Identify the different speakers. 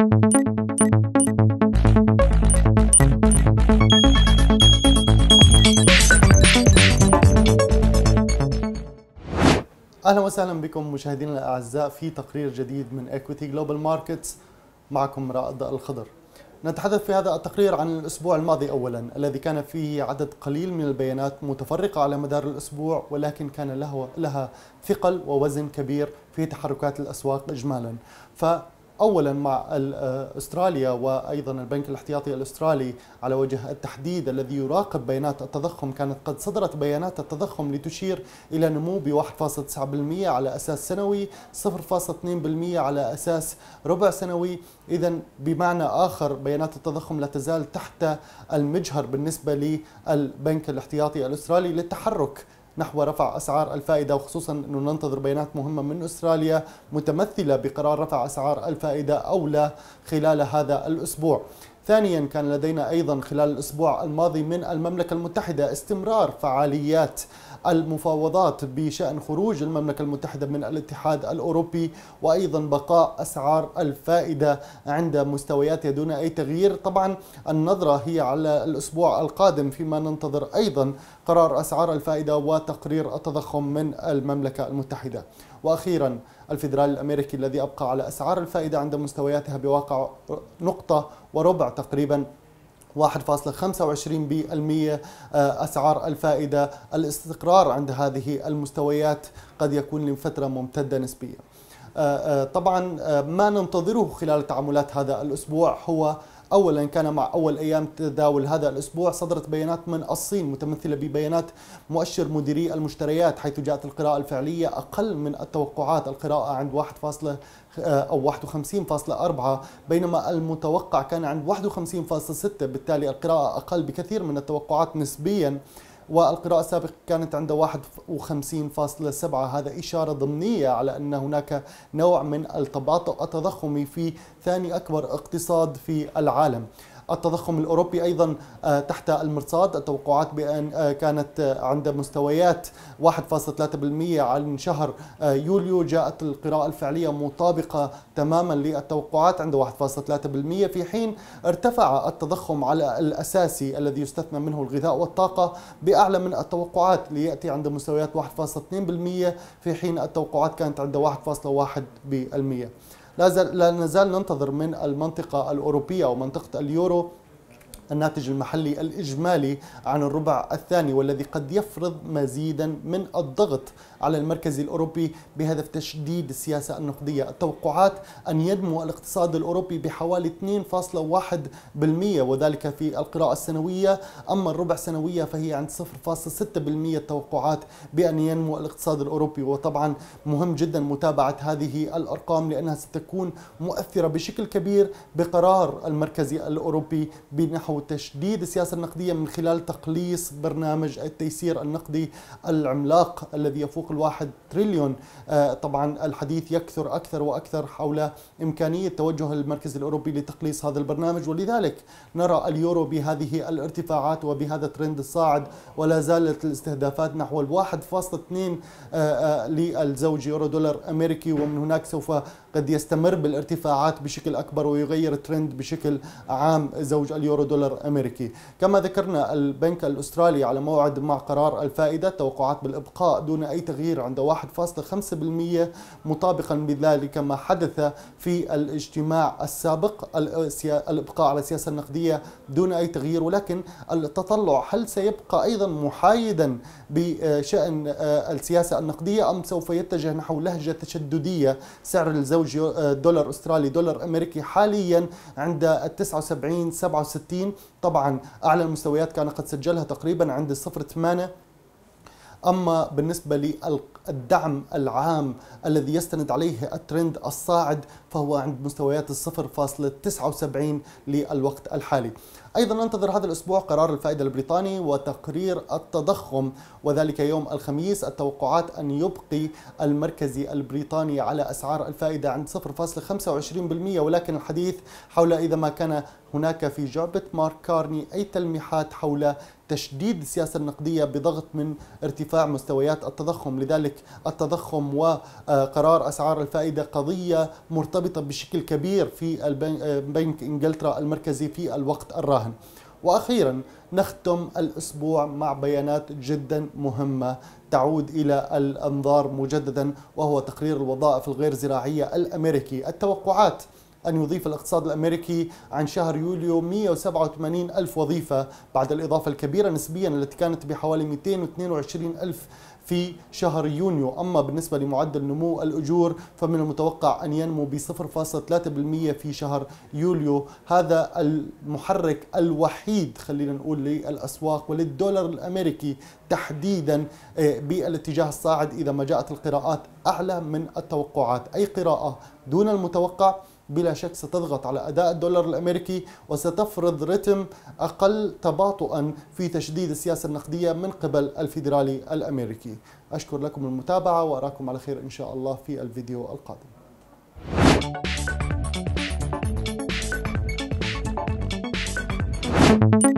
Speaker 1: اهلا وسهلا بكم مشاهدينا الاعزاء في تقرير جديد من ايكويتي جلوبال ماركتس معكم رائد الخضر. نتحدث في هذا التقرير عن الاسبوع الماضي اولا الذي كان فيه عدد قليل من البيانات متفرقه على مدار الاسبوع ولكن كان له لها ثقل ووزن كبير في تحركات الاسواق اجمالا. ف اولا مع استراليا وايضا البنك الاحتياطي الاسترالي على وجه التحديد الذي يراقب بيانات التضخم كانت قد صدرت بيانات التضخم لتشير الى نمو ب 1.9% على اساس سنوي 0.2% على اساس ربع سنوي اذا بمعنى اخر بيانات التضخم لا تزال تحت المجهر بالنسبه للبنك الاحتياطي الاسترالي للتحرك نحو رفع أسعار الفائدة وخصوصا أنه ننتظر بيانات مهمة من أستراليا متمثلة بقرار رفع أسعار الفائدة أو لا خلال هذا الأسبوع ثانيا كان لدينا أيضا خلال الأسبوع الماضي من المملكة المتحدة استمرار فعاليات المفاوضات بشأن خروج المملكة المتحدة من الاتحاد الأوروبي وأيضا بقاء أسعار الفائدة عند مستوياتها دون أي تغيير طبعا النظرة هي على الأسبوع القادم فيما ننتظر أيضا قرار أسعار الفائدة وتقرير التضخم من المملكة المتحدة وأخيرا الفيدرالي الأمريكي الذي أبقى على أسعار الفائدة عند مستوياتها بواقع نقطة وربع تقريبا 1.25% آه، أسعار الفائدة الاستقرار عند هذه المستويات قد يكون لفترة ممتدة نسبيا آه، آه، طبعا ما ننتظره خلال تعاملات هذا الأسبوع هو أولا كان مع أول أيام تداول هذا الأسبوع صدرت بيانات من الصين متمثلة ببيانات مؤشر مديري المشتريات حيث جاءت القراءة الفعلية أقل من التوقعات القراءة عند 1. آه، أو 51.4 بينما المتوقع كان عند 51.6 بالتالي القراءة أقل بكثير من التوقعات نسبيا والقراءة السابقة كانت عند 51.7 هذا إشارة ضمنية على أن هناك نوع من التباطؤ التضخمي في ثاني أكبر اقتصاد في العالم التضخم الأوروبي أيضا آه، تحت المرصاد التوقعات بأن آه، كانت آه، عند مستويات 1.3% عن شهر يوليو جاءت القراءة الفعلية مطابقة تماما للتوقعات عند 1.3% في حين ارتفع التضخم على الأساسي الذي يستثنى منه الغذاء والطاقة بأعلى من التوقعات ليأتي عند مستويات 1.2% في حين التوقعات كانت عند 1.1% لا نزال ننتظر من المنطقة الأوروبية ومنطقة اليورو الناتج المحلي الإجمالي عن الربع الثاني والذي قد يفرض مزيدا من الضغط على المركز الأوروبي بهدف تشديد السياسة النقدية التوقعات أن ينمو الاقتصاد الأوروبي بحوالي 2.1% وذلك في القراءة السنوية أما الربع السنوية فهي عند 0.6% التوقعات بأن ينمو الاقتصاد الأوروبي وطبعا مهم جدا متابعة هذه الأرقام لأنها ستكون مؤثرة بشكل كبير بقرار المركزي الأوروبي بنحو تشديد السياسة النقدية من خلال تقليص برنامج التيسير النقدي العملاق الذي يفوق الواحد تريليون آه، طبعا الحديث يكثر أكثر وأكثر حول إمكانية توجه المركز الأوروبي لتقليص هذا البرنامج ولذلك نرى اليورو بهذه الارتفاعات وبهذا الترند الصاعد ولا زالت الاستهدافات نحو الواحد 1.2 آه، آه، للزوج يورو دولار أمريكي ومن هناك سوف قد يستمر بالارتفاعات بشكل أكبر ويغير ترند بشكل عام زوج اليورو دولار أمريكي كما ذكرنا البنك الأسترالي على موعد مع قرار الفائدة توقعات بالإبقاء دون أي تغيير عند 1.5% مطابقا بذلك ما حدث في الاجتماع السابق الإبقاء على السياسة النقدية دون أي تغيير ولكن التطلع هل سيبقى أيضا محايدا بشأن آه، السياسة النقدية أم سوف يتجه نحو لهجة تشددية سعر الزوج آه، دولار استرالي دولار امريكي حاليا عند ال 79 67 طبعا اعلى المستويات كان قد سجلها تقريبا عند 8 اما بالنسبه للدعم العام الذي يستند عليه الترند الصاعد فهو عند مستويات 0.79 للوقت الحالي أيضا ننتظر هذا الأسبوع قرار الفائدة البريطاني وتقرير التضخم وذلك يوم الخميس التوقعات أن يبقي المركزي البريطاني على أسعار الفائدة عند 0.25% ولكن الحديث حول إذا ما كان هناك في جعبة مارك كارني أي تلميحات حول تشديد السياسة النقدية بضغط من ارتفاع مستويات التضخم لذلك التضخم وقرار أسعار الفائدة قضية مرتبطة بشكل كبير في بنك إنجلترا المركزي في الوقت الراهن الرهن واخيرا نختم الاسبوع مع بيانات جدا مهمه تعود الى الانظار مجددا وهو تقرير الوظائف الغير زراعيه الامريكي التوقعات أن يضيف الاقتصاد الأمريكي عن شهر يوليو 187 ألف وظيفة بعد الإضافة الكبيرة نسبيا التي كانت بحوالي 222 ألف في شهر يونيو أما بالنسبة لمعدل نمو الأجور فمن المتوقع أن ينمو ب 0.3% في شهر يوليو هذا المحرك الوحيد خلينا نقول للأسواق وللدولار الأمريكي تحديدا آه، بالاتجاه الصاعد إذا ما جاءت القراءات أعلى من التوقعات أي قراءة دون المتوقع بلا شك ستضغط على أداء الدولار الأمريكي وستفرض رتم أقل تباطؤا في تشديد السياسة النقدية من قبل الفيدرالي الأمريكي أشكر لكم المتابعة وأراكم على خير إن شاء الله في الفيديو القادم thank you